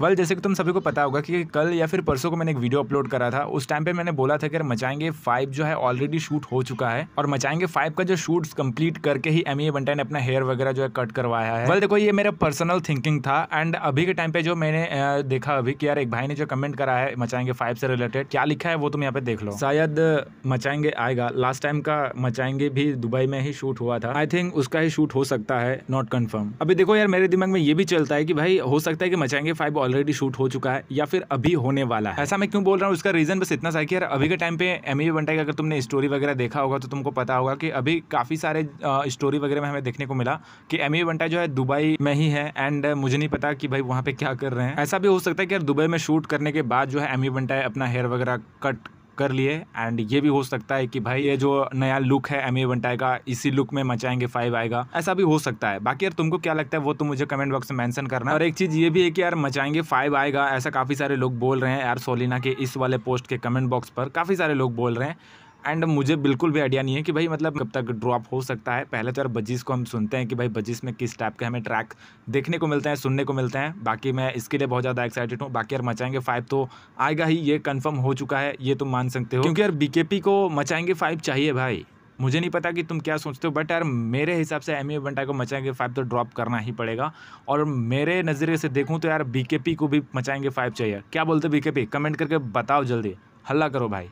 वल जैसे कि तुम सभी को पता होगा कि कल या फिर परसों को मैंने एक वीडियो अपलोड करा था उस टाइम पे मैंने बोला था कि यार मचाएंगे फाइव जो है ऑलरेडी शूट हो चुका है और मचाएंगे फाइव का जो शूट कंप्लीट करके ही एम ए बंटा ने अपना हेयर वगैरह जो है कट करवाया है वेल देखो ये मेरा पर्सनल थिंकिंग था एंड अभी के टाइम पे जो मैंने देखा अभी कि यार एक भाई ने जो कमेंट करा है मचाएंगे फाइव से रिलेटेड क्या लिखा है वो तुम यहाँ पे देख लो शायद मचाएंगे आएगा लास्ट टाइम का मचाएंगे भी दुबई में ही शूट हुआ था आई थिंक उसका ही शूट हो सकता है नॉट कन्फर्म अभी देखो यार मेरे दिमाग में ये भी चलता है कि भाई हो सकता है कि मचाएंगे फाइव ऑलरेडी शूट हो चुका है या फिर अभी होने वाला है ऐसा मैं क्यों बोल रहा हूँ उसका रीज़न बस इतना सा कि यार अभी के टाइम पे एम ए बंटाई अगर तुमने स्टोरी वगैरह देखा होगा तो तुमको पता होगा कि अभी काफ़ी सारे स्टोरी वगैरह में हमें देखने को मिला कि एम ए बंटाई जो है दुबई में ही है एंड मुझे नहीं पता कि भाई वहाँ पर क्या कर रहे हैं ऐसा भी हो सकता है कि यार दुबई में शूट करने के बाद जो है एम ए बंटाई अपना हेयर वगैरह कट कर लिए एंड ये भी हो सकता है कि भाई ये जो नया लुक है एम ए टाई का इसी लुक में मचाएंगे फाइव आएगा ऐसा भी हो सकता है बाकी यार तुमको क्या लगता है वो तो मुझे कमेंट बॉक्स में मैंसन करना और एक चीज़ ये भी है कि यार मचाएंगे फाइव आएगा ऐसा काफ़ी सारे लोग बोल रहे हैं यार सोलिना के इस वाले पोस्ट के कमेंट बॉक्स पर काफ़ी सारे लोग बोल रहे हैं एंड मुझे बिल्कुल भी आइडिया नहीं है कि भाई मतलब कब तक ड्रॉप हो सकता है पहले तो यार बजीज को हम सुनते हैं कि भाई बजीज में किस टाइप के हमें ट्रैक देखने को मिलते हैं सुनने को मिलते हैं बाकी मैं इसके लिए बहुत ज़्यादा एक्साइटेड हूँ बाकी यार मचाएंगे फाइव तो आएगा ही ये कन्फर्म हो चुका है ये तुम मान सकते हो क्योंकि यार बीकेपी को मचाएंगे फाइव चाहिए भाई मुझे नहीं पता कि तुम क्या सोचते हो बट यार मेरे हिसाब से एम ए बंटा को मचाएंगे फाइव तो ड्रॉप करना ही पड़ेगा और मेरे नज़रिए से देखूँ तो यार बीकेपी को भी मचाएंगे फाइव चाहिए क्या बोलते बीकेपी कमेंट करके बताओ जल्दी हल्ला करो भाई